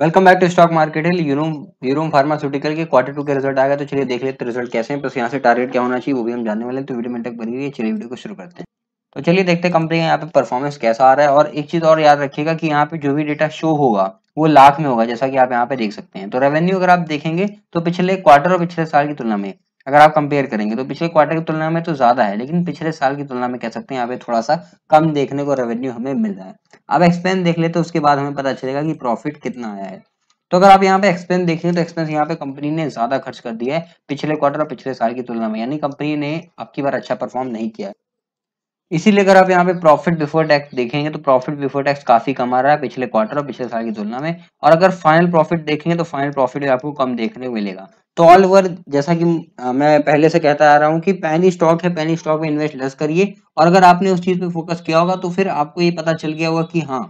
welcome back to stock market है यूरूम यूरूम फार्मास्यूटिकल के क्वार्टर टू के रिजल्ट आएगा तो चलिए देख लेते रिजल्ट कैसे हैं प्लस यहाँ से टारगेट क्या होना चाहिए वो भी हम जानने वाले हैं तो वीडियो में तक बनी हुई है चलिए वीडियो को शुरू करते हैं तो चलिए देखते हैं कंपनी का यहाँ पे परफॉर्मेंस कैसा आ रहा है और एक चीज और याद रखिएगा कि यहाँ पे जो भी डेटा शो होगा वो लाख में होगा जैसा कि आप यहाँ पे देख सकते हैं तो रेवेन्यू अगर आप देखेंगे तो पिछले क्वार्टर और पिछले साल की तुलना में अगर आप कंपेयर करेंगे तो पिछले क्वार्टर की तुलना में तो ज्यादा है लेकिन पिछले साल की तुलना में कह सकते हैं यहाँ पे थोड़ा सा कम देखने को रेवेन्यू हमें मिल रहा है अब एक्सपेंस देख लेते तो उसके बाद हमें पता चलेगा कि प्रॉफिट कितना आया है तो अगर आप यहाँ पे एक्सपेंस देखें तो एक्सपेंस यहाँ पे कंपनी ने ज्यादा खर्च कर दिया है पिछले क्वार्टर और पिछले साल की तुलना में यानी कंपनी ने आपकी बार अच्छा परफॉर्म नहीं किया इसीलिए अगर आप यहाँ पे प्रॉफिट बिफोर टैक्स देखेंगे तो प्रॉफिट बिफोर टैक्स काफी कम आ रहा है पिछले क्वार्टर और पिछले साल की तुलना में और अगर फाइनल प्रॉफिट देखेंगे तो फाइनल प्रॉफिट आपको कम देखने को मिलेगा तो ऑल ओवर जैसा कि मैं पहले से कहता आ रहा हूँ कि पैनी स्टॉक है पैनी स्टॉक में इन्वेस्ट लेस करिए और अगर आपने उस चीज़ पे फोकस किया होगा तो फिर आपको ये पता चल गया होगा कि हाँ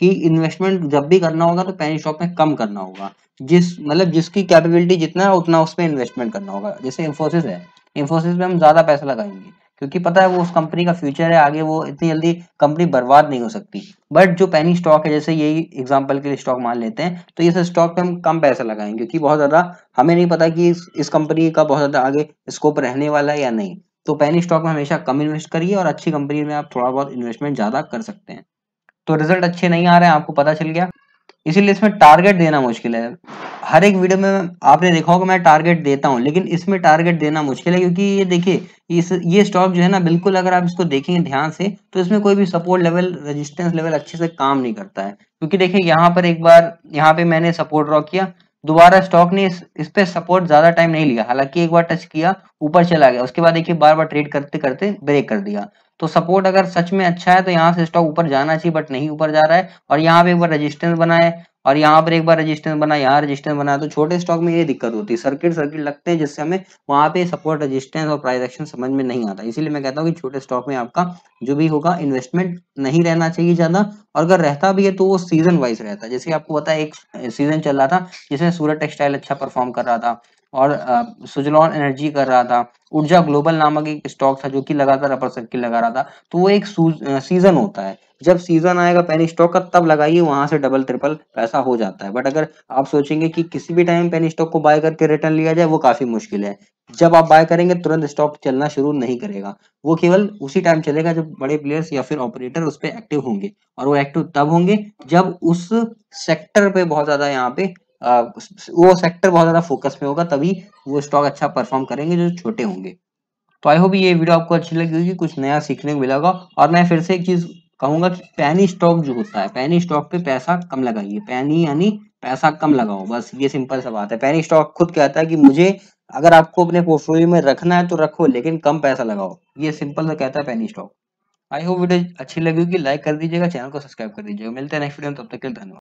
कि इन्वेस्टमेंट जब भी करना होगा तो पैनी स्टॉक में कम करना होगा जिस मतलब जिसकी कैपेबिलिटी जितना है उतना उसमें इन्वेस्टमेंट करना होगा जैसे इन्फोसिस है इन्फोसिस में हम ज़्यादा पैसा लगाएंगे क्योंकि पता है वो उस कंपनी का फ्यूचर है आगे वो इतनी जल्दी कंपनी बर्बाद नहीं हो सकती बट जो पैनी स्टॉक है जैसे यही एग्जाम्पल के लिए स्टॉक मान लेते हैं तो इस स्टॉक पे हम कम पैसा लगाएंगे क्योंकि बहुत ज़्यादा हमें नहीं पता कि इस, इस कंपनी का बहुत ज़्यादा आगे स्कोप रहने वाला है या नहीं तो पैनी स्टॉक में हमेशा कम इन्वेस्ट करिए और अच्छी कंपनी में आप थोड़ा बहुत इन्वेस्टमेंट ज़्यादा कर सकते हैं तो रिजल्ट अच्छे नहीं आ रहे हैं आपको पता चल गया इसीलिए इसमें टारगेट देना मुश्किल है हर एक वीडियो में आपने देखा होगा मैं टारगेट देता हूँ लेकिन इसमें टारगेट देना मुश्किल है क्योंकि ये देखिए इस ये स्टॉक जो है ना बिल्कुल अगर आप इसको देखेंगे ध्यान से तो इसमें कोई भी सपोर्ट लेवल रेजिस्टेंस लेवल अच्छे से काम नहीं करता है क्योंकि देखिए यहाँ पर एक बार यहाँ पे मैंने सपोर्ट ड्रॉ किया दोबारा स्टॉक ने इस, पर पे सपोर्ट ज्यादा टाइम नहीं लिया हालांकि एक बार टच किया ऊपर चला गया उसके बाद देखिए बार बार ट्रेड करते करते ब्रेक कर दिया तो सपोर्ट अगर सच में अच्छा है तो यहाँ से स्टॉक ऊपर जाना चाहिए बट नहीं ऊपर जा रहा है और यहाँ पे एक बार रजिस्टेंस बनाए और यहाँ पर एक बार रजिस्टेंस बना यहाँ रजिस्टेंस बना तो छोटे स्टॉक में ये दिक्कत होती है सर्किट सर्किट लगते हैं जिससे हमें वहाँ पे सपोर्ट रजिस्टेंस और प्राइस एक्शन समझ में नहीं आता इसीलिए मैं कहता हूँ कि छोटे स्टॉक में आपका जो भी होगा इन्वेस्टमेंट नहीं रहना चाहिए ज्यादा और अगर रहता भी है तो वो सीजन वाइज रहता है जैसे आपको पता है एक सीजन चल रहा था जिसमें सूरत टेक्सटाइल अच्छा परफॉर्म कर रहा था और सुजलॉन एनर्जी कर रहा था ऊर्जा ग्लोबल नामक एक स्टॉक था जो कि लगातार अपर सर्किट लगा रहा था तो वो एक सीजन होता है जब सीजन आएगा पेनी स्टॉक का तब लगाइए वहां से डबल ट्रिपल पैसा हो जाता है बट अगर आप सोचेंगे कि किसी भी टाइम पेनी स्टॉक को बाय करके रिटर्न लिया जाए वो काफी मुश्किल है जब आप बाय करेंगे तुरंत स्टॉक चलना शुरू नहीं करेगा वो केवल उसी टाइम चलेगा जब बड़े प्लेयर्स या फिर ऑपरेटर उस पर एक्टिव होंगे और वो एक्टिव तब होंगे जब उस सेक्टर पे बहुत ज्यादा यहाँ पे वो सेक्टर बहुत ज्यादा फोकस में होगा तभी वो स्टॉक अच्छा परफॉर्म करेंगे जो छोटे होंगे तो आई होप ये वीडियो आपको अच्छी लगी होगी कुछ नया सीखने को मिला होगा और मैं फिर से एक चीज कहूंगा कि पैनी स्टॉक जो होता है पैनी स्टॉक पे पैसा कम लगाइए पैनी यानी पैसा कम लगाओ बस ये सिंपल सा बात है पैनी स्टॉक खुद कहता है कि मुझे अगर आपको अपने पोर्टफोलियो में रखना है तो रखो लेकिन कम पैसा लगाओ ये सिंपल सा कहता है पैनी स्टॉक आई होप वीडियो अच्छी लगी होगी लाइक कर दीजिएगा चैनल को सब्सक्राइब कर दीजिएगा मिलते हैं नेक्स्ट वीडियो में तब तक के लिए धन्यवाद